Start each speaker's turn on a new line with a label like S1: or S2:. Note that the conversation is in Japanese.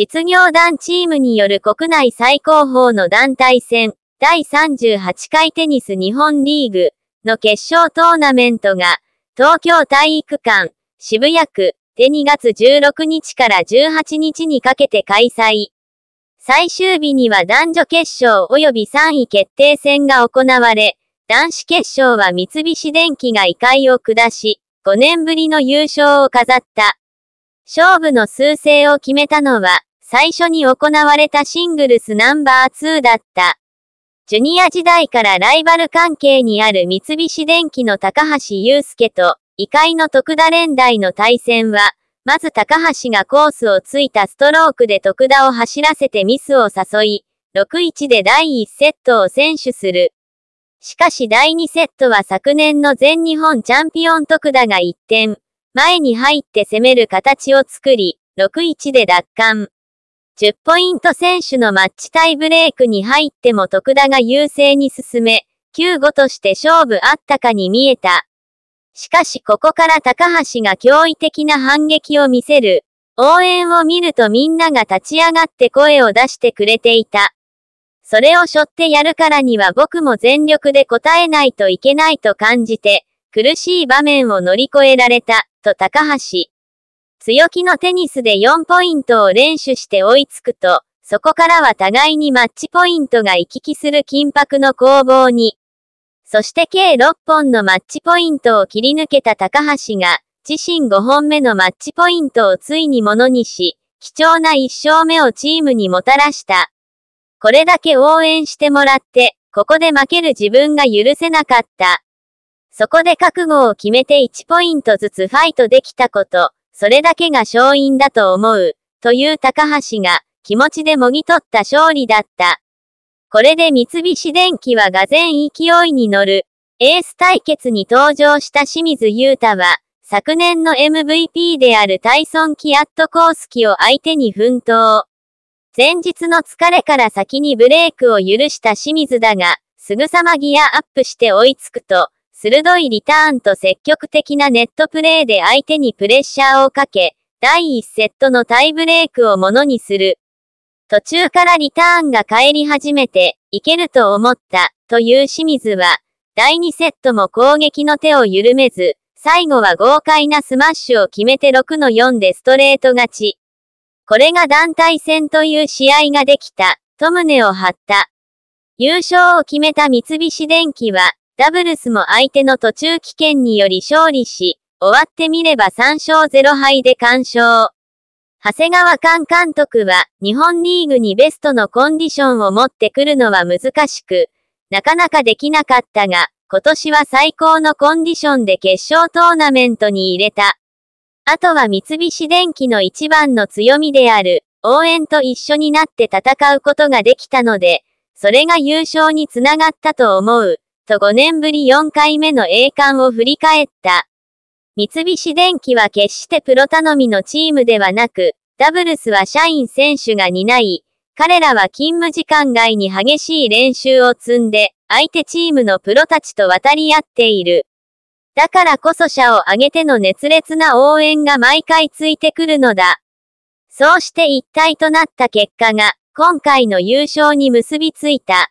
S1: 実業団チームによる国内最高峰の団体戦、第38回テニス日本リーグの決勝トーナメントが、東京体育館、渋谷区、で2月16日から18日にかけて開催。最終日には男女決勝及び3位決定戦が行われ、男子決勝は三菱電機が異界を下し、5年ぶりの優勝を飾った。勝負の数勢を決めたのは、最初に行われたシングルスナンバー2だった。ジュニア時代からライバル関係にある三菱電機の高橋祐介と、異界の徳田連台の対戦は、まず高橋がコースをついたストロークで徳田を走らせてミスを誘い、6-1で第1セットを選手する。しかし第2セットは昨年の全日本チャンピオン徳田が1点、前に入って攻める形を作り、6-1で奪還。10ポイント選手のマッチタイブレークに入っても徳田が優勢に進め、9-5として勝負あったかに見えた。しかしここから高橋が驚異的な反撃を見せる。応援を見るとみんなが立ち上がって声を出してくれていた。それを背負ってやるからには僕も全力で応えないといけないと感じて、苦しい場面を乗り越えられた、と高橋。強気のテニスで4ポイントを連取して追いつくと、そこからは互いにマッチポイントが行き来する緊迫の攻防に。そして計6本のマッチポイントを切り抜けた高橋が、自身5本目のマッチポイントをついにものにし、貴重な1勝目をチームにもたらした。これだけ応援してもらって、ここで負ける自分が許せなかった。そこで覚悟を決めて1ポイントずつファイトできたこと、それだけが勝因だと思う、という高橋が、気持ちでもぎ取った勝利だった。これで三菱電機はがぜん勢いに乗る。エース対決に登場した清水優太は、昨年の MVP であるタイソン・キアット・コースキを相手に奮闘。前日の疲れから先にブレイクを許した清水だが、すぐさまギアアップして追いつくと、鋭いリターンと積極的なネットプレーで相手にプレッシャーをかけ、第1セットのタイブレークをものにする。途中からリターンが帰り始めて、いけると思った、という清水は、第2セットも攻撃の手を緩めず、最後は豪快なスマッシュを決めて6の4でストレート勝ち。これが団体戦という試合ができた、と胸を張った。優勝を決めた三菱電機は、ダブルスも相手の途中棄権により勝利し、終わってみれば3勝0敗で完勝。長谷川寛監督は、日本リーグにベストのコンディションを持ってくるのは難しく、なかなかできなかったが、今年は最高のコンディションで決勝トーナメントに入れた。あとは三菱電機の一番の強みである、応援と一緒になって戦うことができたので、それが優勝につながったと思う。と5年ぶり4回目の栄冠を振り返った。三菱電機は決してプロ頼みのチームではなく、ダブルスは社員選手が担い、彼らは勤務時間外に激しい練習を積んで、相手チームのプロたちと渡り合っている。だからこそ社を挙げての熱烈な応援が毎回ついてくるのだ。そうして一体となった結果が、今回の優勝に結びついた。